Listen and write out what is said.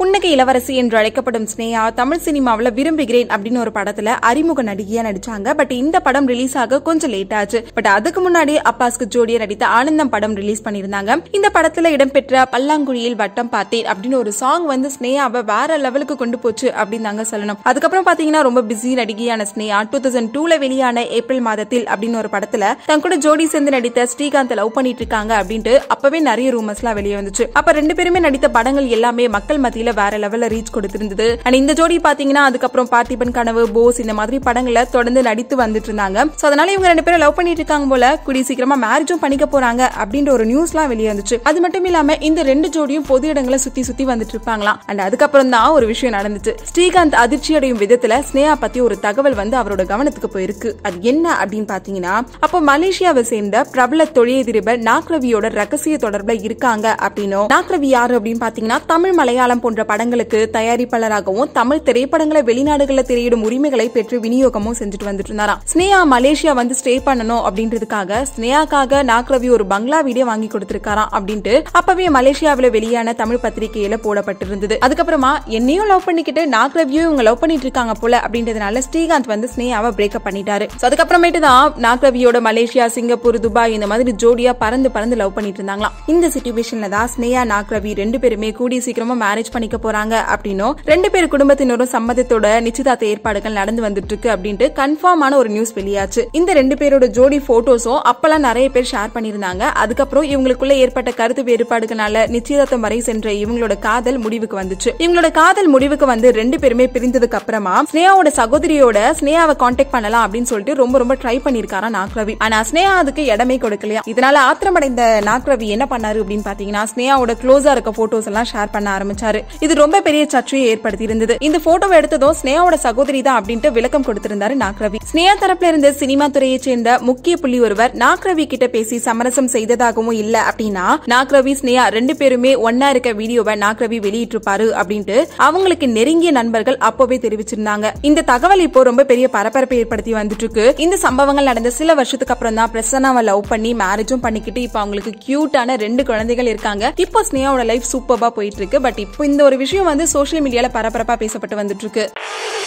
புன்னகை இளவரசி என்று அழைக்கப்படும் ஸ்னேயா தமிழ் சினிமாவில் விரும்புகிறேன் அப்படின்னு ஒரு படத்துல அறிமுக நடிகையா நடிச்சாங்க பட் இந்த படம் ரிலீஸ் ஆக கொஞ்சம் லேட் ஆச்சு பட் அதுக்கு முன்னாடி அப்பாஸ்க்கு ஜோடியா நடித்த ஆனந்தம் படம் ரிலீஸ் பண்ணியிருந்தாங்க இந்த படத்துல இடம்பெற்ற பல்லாங்குழியில் வட்டம் பார்த்தேன் அப்படின்னு ஒரு சாங் வந்து ஸ்னேயாவை வேற லெவலுக்கு கொண்டு போச்சு அப்படின்னு சொல்லணும் அதுக்கப்புறம் பாத்தீங்கன்னா ரொம்ப பிஸி நடிகையான ஸ்னேயா டூ தௌசண்ட் டூல வெளியான ஏப்ரல் மாதத்தில் அப்படின்னு ஒரு படத்துல தன் கூட ஜோடி சேர்ந்து நடித்த ஸ்ரீகாந்த் லவ் பண்ணிட்டு இருக்காங்க அப்படின்ட்டு அப்பவே நிறைய ரூமர்ஸ் எல்லாம் வெளியே வந்துச்சு அப்ப ரெண்டு பேருமே நடித்த படங்கள் எல்லாமே மக்கள் மத்தியில ஜோடியில வேற லெவல்ல ரீச் கொடுத்திருந்தது அண்ட் இந்த ஜோடி பாத்தீங்கன்னா அதுக்கப்புறம் பார்த்திபன் கனவு போஸ் இந்த மாதிரி படங்களை தொடர்ந்து நடித்து வந்துட்டு இருந்தாங்க அதனால இவங்க ரெண்டு பேரும் லவ் பண்ணிட்டு இருக்காங்க போல கூடிய சீக்கிரமா மேரேஜும் பண்ணிக்க போறாங்க அப்படின்ற ஒரு நியூஸ் எல்லாம் வெளியே வந்துச்சு அது மட்டும் இல்லாம இந்த ரெண்டு ஜோடியும் பொது இடங்களை சுத்தி சுத்தி வந்துட்டு இருப்பாங்களா அண்ட் அதுக்கப்புறம் தான் ஒரு விஷயம் நடந்துச்சு ஸ்ரீகாந்த் அதிர்ச்சி அடையும் விதத்துல ஸ்னேகா பத்தி ஒரு தகவல் வந்து அவரோட கவனத்துக்கு போயிருக்கு அது என்ன அப்படின்னு பாத்தீங்கன்னா அப்போ மலேசியாவை சேர்ந்த பிரபல தொழிலதிபர் நாக்ரவியோட ரகசிய தொடர்புல இருக்காங்க அப்படின்னும் நாக்ரவி யாரு அப்படின்னு பாத்தீங்கன்னா தமிழ் மலையாளம் போன்ற போன்ற படங்களுக்கு தயாரிப்பாளராகவும் தமிழ் திரைப்படங்களை வெளிநாடுகளில் திரையிடும் உரிமைகளை பெற்று விநியோகமும் செஞ்சுட்டு வந்துட்டு இருந்தாராம் ஸ்னேயா மலேசியா வந்து ஸ்டே பண்ணணும் அப்படின்றதுக்காக ஸ்னேயாக்காக நாக்ரவி ஒரு பங்களா வீடியோ வாங்கி கொடுத்திருக்காராம் அப்படின்ட்டு அப்பவே மலேசியாவில் வெளியான தமிழ் பத்திரிகையில போடப்பட்டிருந்தது அதுக்கப்புறமா என்னையும் லவ் பண்ணிக்கிட்டு நாக்ரவியும் இவங்க லவ் பண்ணிட்டு இருக்காங்க போல அப்படின்றதுனால ஸ்ரீகாந்த் வந்து ஸ்னேயாவை பிரேக்கப் பண்ணிட்டாரு அதுக்கப்புறமேட்டு தான் நாக்ரவியோட மலேசியா சிங்கப்பூர் துபாய் இந்த மாதிரி ஜோடியா பறந்து பறந்து லவ் பண்ணிட்டு இருந்தாங்களாம் இந்த சுச்சுவேஷன்ல தான் ஸ்னேயா நாக்ரவி ரெண்டு பேருமே கூடி சீக்கிரமா மேரேஜ் பண்ணி வைக்க போறாங்க அப்படின்னும் ரெண்டு பேர் குடும்பத்தினரும் சம்மதத்தோட நிச்சயதார்த்த ஏற்பாடுகள் நடந்து வந்துட்டு இருக்கு அப்படின்ட்டு கன்ஃபார்மான ஒரு நியூஸ் வெளியாச்சு இந்த ரெண்டு பேரோட ஜோடி போட்டோஸும் அப்பெல்லாம் நிறைய பேர் ஷேர் பண்ணிருந்தாங்க அதுக்கப்புறம் இவங்களுக்குள்ள ஏற்பட்ட கருத்து வேறுபாடுகளால நிச்சயதார்த்தம் வரை சென்ற இவங்களோட காதல் முடிவுக்கு வந்துச்சு இவங்களோட காதல் முடிவுக்கு வந்து ரெண்டு பேருமே பிரிந்ததுக்கு அப்புறமா ஸ்னேகாவோட சகோதரியோட ஸ்னேகாவை காண்டாக்ட் பண்ணலாம் அப்படின்னு சொல்லிட்டு ரொம்ப ரொம்ப ட்ரை பண்ணிருக்காரா நாக்ரவி ஆனா ஸ்னேகா அதுக்கு இடமே கொடுக்கலையா இதனால ஆத்திரமடைந்த நாக்ரவி என்ன பண்ணாரு அப்படின்னு பாத்தீங்கன்னா ஸ்னேகாவோட க்ளோஸா இருக்க போட்டோஸ் எல்லாம் ஷேர் பண்ண ஆரம்பிச்சாரு இது ரொம்ப பெரிய சர்ச்சையை ஏற்படுத்தியிருந்தது இந்த போட்டோ எடுத்ததும் ஸ்னேயாவோட சகோதரி தான் அப்படின்ட்டு விளக்கம் கொடுத்திருந்தாரு நாக்ரவி ஸ்னேயா தரப்புல இருந்த சினிமா துறையைச் சேர்ந்த முக்கிய புள்ளி ஒருவர் நாக்ரவி கிட்ட பேசி சமரசம் செய்ததாகவும் இல்ல அப்படின்னா நாக்ரவி ஸ்னேயா ரெண்டு பேருமே ஒன்னா இருக்க வீடியோவை நாக்ரவி வெளியிட்டிருப்பாரு அப்படின்ட்டு அவங்களுக்கு நெருங்கிய நண்பர்கள் அப்பவே தெரிவிச்சிருந்தாங்க இந்த தகவல் இப்போ ரொம்ப பெரிய பரபரப்பை ஏற்படுத்தி வந்துட்டு இருக்கு இந்த சம்பவங்கள் நடந்த சில வருஷத்துக்கு அப்புறம் தான் பிரசன்னாவை லவ் பண்ணி மேரேஜும் பண்ணிக்கிட்டு இப்ப அவங்களுக்கு கியூட்டான ரெண்டு குழந்தைகள் இருக்காங்க இப்போ ஸ்னேயாவோட லைஃப் சூப்பர்பா போயிட்டு இருக்கு பட் இப்போ இந்த ஒரு விஷயம் வந்து சோஷியல் மீடியாவில் பரபரப்பாக பேசப்பட்டு வந்துட்டு இருக்கு